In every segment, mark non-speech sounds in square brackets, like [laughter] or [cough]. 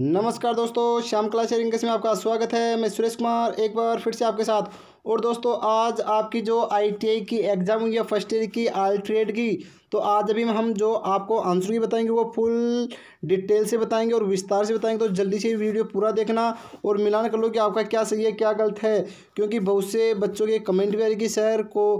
नमस्कार दोस्तों श्याम कला शेयरिंग केस में आपका स्वागत है मैं सुरेश कुमार एक बार फिर से आपके साथ और दोस्तों आज आपकी जो आईटीआई की एग्ज़ाम हुई है फर्स्ट ईयर की आल्ट्रेड की तो आज अभी हम जो आपको आंसर भी बताएंगे वो फुल डिटेल से बताएंगे और विस्तार से बताएंगे तो जल्दी से वीडियो पूरा देखना और मिलान कर लो कि आपका क्या सही है क्या गलत है क्योंकि बहुत से बच्चों के कमेंट भी आ रही कि सर को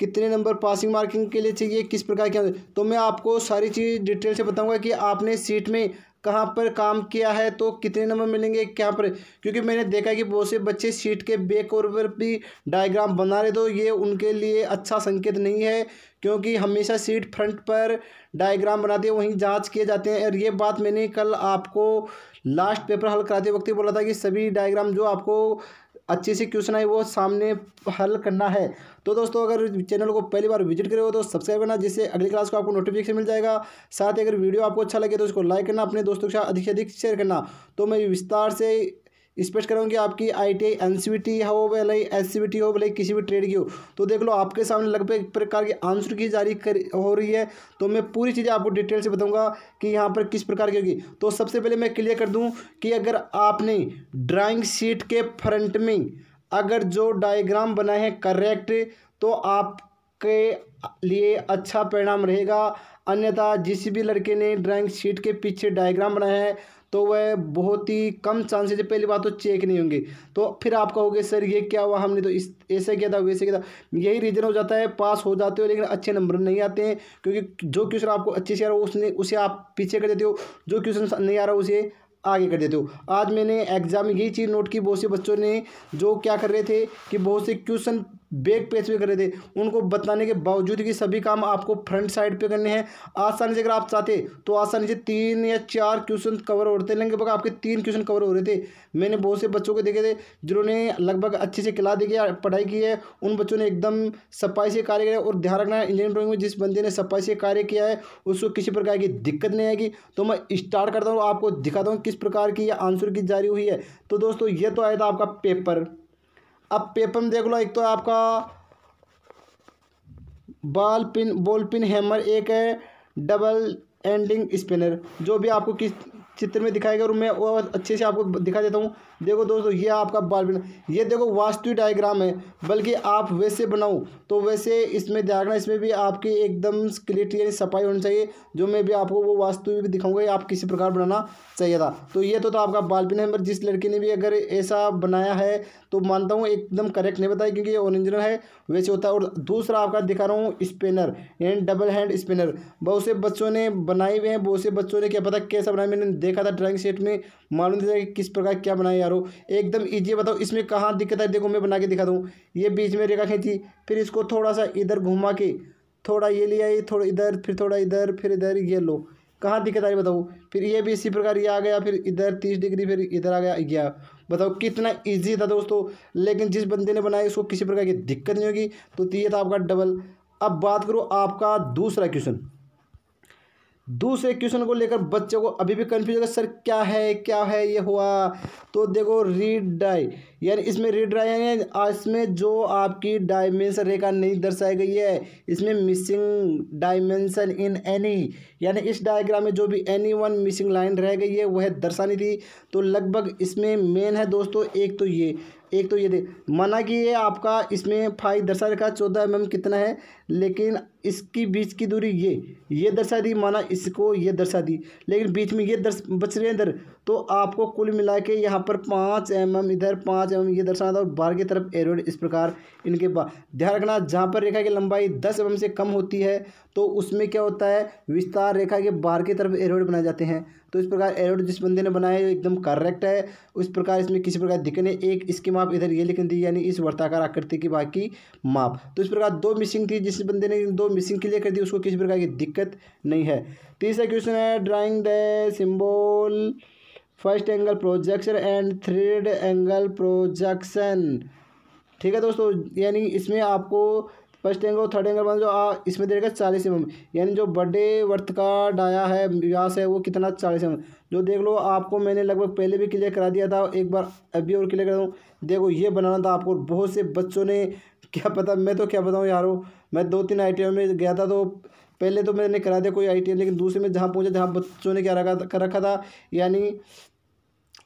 कितने नंबर पासिंग मार्किंग के लिए चाहिए किस प्रकार के तो मैं आपको सारी चीज़ डिटेल से बताऊंगा कि आपने सीट में कहाँ पर काम किया है तो कितने नंबर मिलेंगे क्या पर क्योंकि मैंने देखा है कि बहुत से बच्चे सीट के बैक और पर भी डायग्राम बना रहे तो ये उनके लिए अच्छा संकेत नहीं है क्योंकि हमेशा सीट फ्रंट पर डायग्राम बनाते हैं वहीं जांच किए जाते हैं और ये बात मैंने कल आपको लास्ट पेपर हल कराते वक्त ही बोला था कि सभी डायग्राम जो आपको अच्छे से क्वेश्चन आए वो सामने हल करना है तो दोस्तों अगर चैनल को पहली बार विजिट करे हो तो सब्सक्राइब करना जिससे अगली क्लास को आपको नोटिफिकेशन मिल जाएगा साथ ही अगर वीडियो आपको अच्छा लगे तो उसको लाइक करना अपने दोस्तों के साथ अधिक से अधिक शेयर करना तो मैं विस्तार से स्पष्ट कराऊँ कि आपकी I T I N C B T हो भले एस सी बी टी हो भले किसी भी ट्रेड की हो तो देख लो आपके सामने लगभग प्रकार की आंसर की जारी कर हो रही है तो मैं पूरी चीज़ें आपको डिटेल से बताऊँगा कि यहाँ पर किस प्रकार की होगी तो सबसे पहले मैं क्लियर कर दूँ कि अगर आपने ड्राइंग शीट के फ्रंट में अगर जो डायग्राम बनाए हैं करेक्ट तो आपके लिए अच्छा परिणाम रहेगा अन्यथा जिस भी लड़के ने ड्राइंग शीट के पीछे डायग्राम बनाया है तो वह बहुत ही कम चांसेज है पहली बात तो चेक नहीं होंगे तो फिर आप कहोगे सर ये क्या हुआ हमने तो इस ऐसे किया था वैसे किया था यही रीज़न हो जाता है पास हो जाते हो लेकिन अच्छे नंबर नहीं आते हैं क्योंकि जो क्वेश्चन आपको अच्छे से आ रहा हो उसने उसे आप पीछे कर देते हो जो क्वेश्चन नहीं आ रहा उसे आगे कर देते हो आज मैंने एग्जाम में यही चीज़ नोट की बहुत से बच्चों ने जो क्या कर रहे थे कि बहुत से क्वेश्चन बैक पेज पे रहे थे उनको बताने के बावजूद कि सभी काम आपको फ्रंट साइड पे करने हैं आसानी से अगर आप चाहते तो आसानी से तीन या चार क्वेश्चन कवर होते रहे थे लगभग आपके तीन क्वेश्चन कवर हो रहे थे मैंने बहुत से बच्चों को देखे थे जिन्होंने लगभग अच्छे से क्लास देखी पढ़ाई की है उन बच्चों ने एकदम सफाई से कार्य किया और ध्यान रखना है इंजीनियरिंग ड्रॉइंग में जिस बंदे ने सफाई से कार्य किया है उसको किसी प्रकार की दिक्कत नहीं आएगी तो मैं स्टार्ट करता हूँ आपको दिखाता हूँ किस प्रकार की यह आंसर की जारी हुई है तो दोस्तों ये तो आया था आपका पेपर अब पेपर में देख लो एक तो आपका ball pin ball pin hammer एक है डबल एंडिंग स्पिनर जो भी आपको किस चित्र में दिखाई गई और मैं वो अच्छे से आपको दिखा देता हूँ देखो दोस्तों ये आपका बाल पिन ये देखो वास्तविक डायग्राम है बल्कि आप वैसे बनाओ तो वैसे इसमें डायग्राम इसमें भी आपकी एकदम यानी सफाई होनी चाहिए जो मैं भी आपको वो वास्तु भी दिखाऊंगा आप किसी प्रकार बनाना चाहिए था तो ये तो, तो आपका बाल पिन है जिस लड़की ने भी अगर ऐसा बनाया है तो मानता हूँ एकदम करेक्ट नहीं बताया क्योंकि ये ओरिजिनल है वैसे होता है और दूसरा आपका दिखा रहा हूँ स्पिनर यानी डबल हैंड स्पिनर बहुत से बच्चों ने बनाए हुए हैं बहुत से बच्चों ने क्या पता कैसा बनाया मैंने देखा था ड्राइंग सेट में मालूम नहीं था कि किस प्रकार क्या बनाया यारो एकदम ईजी बताओ इसमें कहाँ दिक्कत है देखो मैं बना के दिखा दूँ ये बीच में रेखा खींची फिर इसको थोड़ा सा इधर घुमा के थोड़ा ये लिया ये थोड़ा इधर फिर थोड़ा इधर फिर इधर ये लो कहाँ दिक्कत आ रही बताऊँ फिर ये भी इसी प्रकार ये आ गया फिर इधर तीस डिग्री फिर इधर आ गया गया बताओ कितना ईजी था दोस्तों लेकिन जिस बंदे ने बनाया उसको किसी प्रकार की दिक्कत नहीं होगी तो ये था आपका डबल अब बात करो आपका दूसरा क्वेश्चन दूसरे क्वेश्चन को लेकर बच्चों को अभी भी कन्फ्यूज होगा सर क्या है क्या है ये हुआ तो देखो रीड डाई यानी इसमें रीड डाई यानी इसमें जो आपकी डायमेंशन रेखा नहीं दर्शाई गई है इसमें मिसिंग डायमेंशन इन एनी यानी इस डायग्राम में जो भी एनी वन मिसिंग लाइन रह गई है वह दर्शानी थी तो लगभग इसमें मेन है दोस्तों एक तो ये एक तो ये दे माना कि ये आपका इसमें फाइव दर्शा रखा चौदह एम कितना है लेकिन इसकी बीच की दूरी ये ये दर्शा दी माना इसको ये दर्शा दी लेकिन बीच में ये दर्श बच रहे हैं इधर तो आपको कुल मिला के यहाँ पर पाँच एम इधर पाँच एम ये दर्शाना था और बाहर की तरफ एरोड इस प्रकार इनके पास ध्यान रखना जहाँ पर रेखा की लंबाई दस एम से कम होती है तो उसमें क्या होता है विस्तार रेखा के बाहर की तरफ एरोड बनाए जाते हैं तो इस प्रकार एरोड जिस बंदे ने बनाया है एकदम करेक्ट है उस प्रकार इसमें किसी प्रकार दिक्कत नहीं एक इसकी माप इधर ये लिखने दी यानी इस वर्ताकार आकृति की बाकी माप तो इस प्रकार दो मिसिंग थी जिस बंदे ने दो मिसिंग क्लियर कर दी उसको किसी प्रकार की दिक्कत नहीं है तीसरा क्वेश्चन है drawing the symbol first angle projection and third angle projection ठीक है दोस्तों यानी इसमें आपको फर्स्ट एंगल और थर्ड एंगल बना जो आ, इसमें देखेगा चालीस एम यानी जो बड़े वर्त का डाया है व्यास है वो कितना चालीस एम जो देख लो आपको मैंने लगभग पहले भी क्लियर करा दिया था एक बार अभी और क्लियर करा दूँ देखो ये बनाना था आपको बहुत से बच्चों ने [laughs] क्या पता मैं तो क्या बताऊँ यारो मैं दो तीन आई में गया था तो पहले तो मैंने करा दिया कोई आई लेकिन दूसरे में जहाँ पहुँचा जहाँ बच्चों ने क्या रखा कर रखा था यानी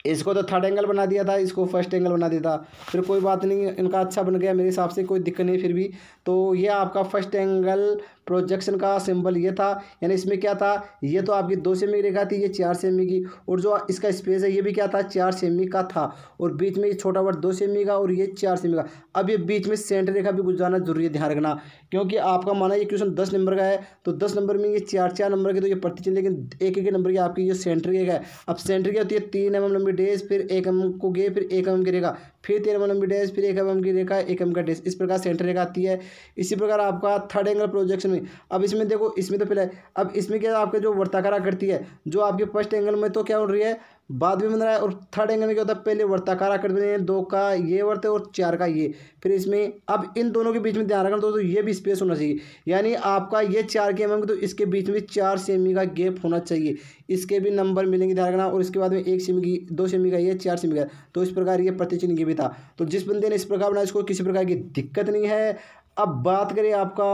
इसको तो थर्ड एंगल बना दिया था इसको फर्स्ट एंगल बना दिया था फिर कोई बात नहीं इनका अच्छा बन गया मेरे हिसाब से कोई दिक्कत नहीं फिर भी तो ये आपका फर्स्ट एंगल प्रोजेक्शन का सिंबल ये था यानी इसमें क्या था ये तो आपकी दो सेमी रेखा थी ये चार सेमी की और जो इसका स्पेस है ये भी क्या था चार सेमी का था और बीच में ये छोटा वर्ड दो सेमी का और ये चार सेमी का अब ये बीच में सेंटर रेखा भी गुजराना जरूरी है ध्यान रखना क्योंकि आपका माना ये क्वेश्चन दस नंबर का है तो दस नंबर में ये चार चार नंबर के तो ये पड़ती चली लेकिन एक एक नंबर की आपकी जो सेंटर रेखा है अब सेंटर क्या होती है तीन एम एम लंबी डेज फिर एक एम को गए फिर एक एम की रेखा फिर तेरह मनम डैश फिर एक एम की रेखा एक एम का डैश इस प्रकार सेंटर रेखा आती है इसी प्रकार आपका थर्ड एंगल प्रोजेक्शन में अब इसमें देखो इसमें तो फिर अब इसमें क्या आपके जो वर्ताकार आकृति है जो आपके फर्स्ट एंगल में तो क्या हो रही है बाद में बन रहा है और थर्ड एंगल में क्या होता है पहले वर्ताकार आकृति बने दो का ये वर्त है और चार का ये फिर इसमें अब इन दोनों के बीच में ध्यान रखना दोस्तों ये भी स्पेस होना चाहिए यानी आपका ये चार के एम तो इसके बीच में चार सेमी का गैप होना चाहिए इसके भी नंबर मिलेंगे ध्यान रखना और इसके बाद में एक सेमी की दो सेमी का ये चार सेमी का तो इस प्रकार ये प्रतिचिन्ह ये भी था तो जिस बंदे ने इस प्रकार बनाया इसको किसी प्रकार की दिक्कत नहीं है अब बात करें आपका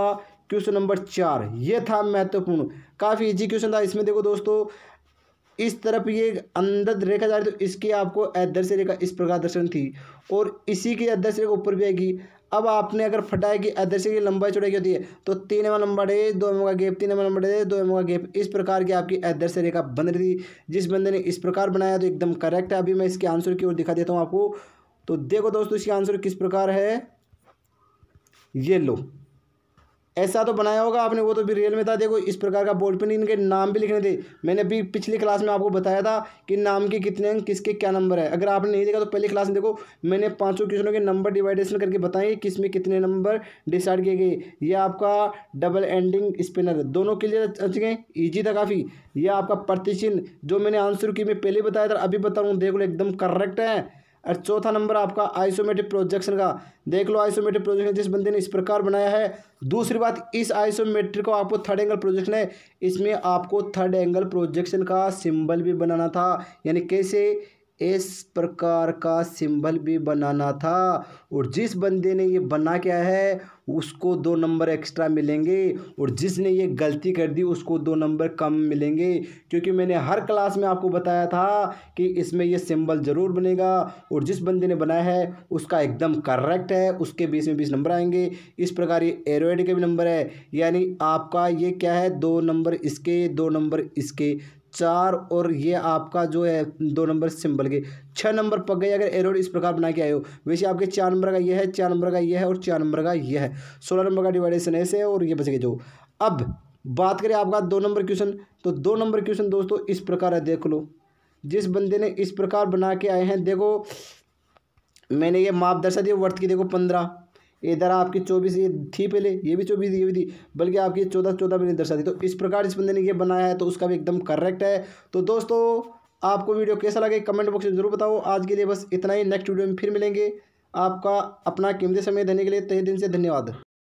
क्वेश्चन नंबर चार ये था महत्वपूर्ण काफ़ी इजी क्वेश्चन था इसमें देखो दोस्तों इस तरफ ये अंदर रेखा जा रही तो इसकी आपको अदृश्य रेखा इस प्रकार दर्शन थी और इसी की अध्यक्ष रेखा ऊपर भी आएगी अब आपने अगर फटाया कि अदृश्य की लंबाई चौड़ाई क्या होती है तो तीन एवं लंबा डे दो एम का गेप तीन एवं लंबा डे दो एम का गेप इस प्रकार की आपकी अदृश्य रेखा बन रही थी जिस बंदे ने इस प्रकार बनाया तो एकदम करेक्ट है अभी मैं इसके आंसर की ओर दिखा देता हूँ आपको तो देखो दोस्तों इसका आंसर किस प्रकार है ये लो ऐसा तो बनाया होगा आपने वो तो भी रियल में था देखो इस प्रकार का बोर्ड पेन इनके नाम भी लिखने थे मैंने अभी पिछली क्लास में आपको बताया था कि नाम के कितने अंक किसके क्या नंबर है अगर आपने नहीं देखा तो पहली क्लास में देखो मैंने पाँचों क्वेश्चनों के नंबर डिवाइडेशन करके बताएंगे किस में कितने नंबर डिसाइड किए गए ये आपका डबल एंडिंग स्पिनर दोनों के लिए अच्छे गए ईजी था काफ़ी यह आपका प्रतिचिन जो मैंने आंसर की मैं पहले बताया था अभी बता रहा हूँ देख लो एकदम करेक्ट है और चौथा नंबर आपका आइसोमेट्रिक प्रोजेक्शन का देख लो आइसोमेट्रिक प्रोजेक्शन जिस बंदे ने इस प्रकार बनाया है दूसरी बात इस आइसोमेट्रिक को आपको थर्ड एंगल प्रोजेक्शन है इसमें आपको थर्ड एंगल प्रोजेक्शन का सिंबल भी बनाना था यानी कैसे इस प्रकार का सिंबल भी बनाना था और जिस बंदे ने ये बना क्या है उसको दो नंबर एक्स्ट्रा मिलेंगे और जिसने ये गलती कर दी उसको दो नंबर कम मिलेंगे क्योंकि मैंने हर क्लास में आपको बताया था कि इसमें ये सिंबल ज़रूर बनेगा और जिस बंदे ने बनाया है उसका एकदम करेक्ट है उसके बीस में बीस नंबर आएंगे इस प्रकार ये एरोड के भी नंबर है यानी आपका ये क्या है दो नंबर इसके दो नंबर इसके चार और ये आपका जो है दो नंबर सिंबल के छः नंबर पक गए अगर एरोड इस प्रकार बना के आए हो वैसे आपके चार नंबर का ये है चार नंबर का ये है और चार नंबर का ये है सोलह नंबर का डिवाइडेशन ऐसे है और ये बच गए जो अब बात करें आपका दो नंबर क्वेश्चन तो दो नंबर क्वेश्चन दोस्तों इस प्रकार है देख लो जिस बंदे ने इस प्रकार बना के आए हैं देखो मैंने ये माप दर्शा दिया वर्थ की देखो पंद्रह इधर आपकी चौबीस ये थी पहले ये भी चौबीस ये भी थी बल्कि आपकी चौदह चौदह भी दर्शा दर्शाती तो इस प्रकार इस बंदे ने ये बनाया है तो उसका भी एकदम करेक्ट है तो दोस्तों आपको वीडियो कैसा लगे कमेंट बॉक्स में जरूर बताओ आज के लिए बस इतना ही नेक्स्ट वीडियो में फिर मिलेंगे आपका अपना कीमती समय देने के लिए तय दिन से धन्यवाद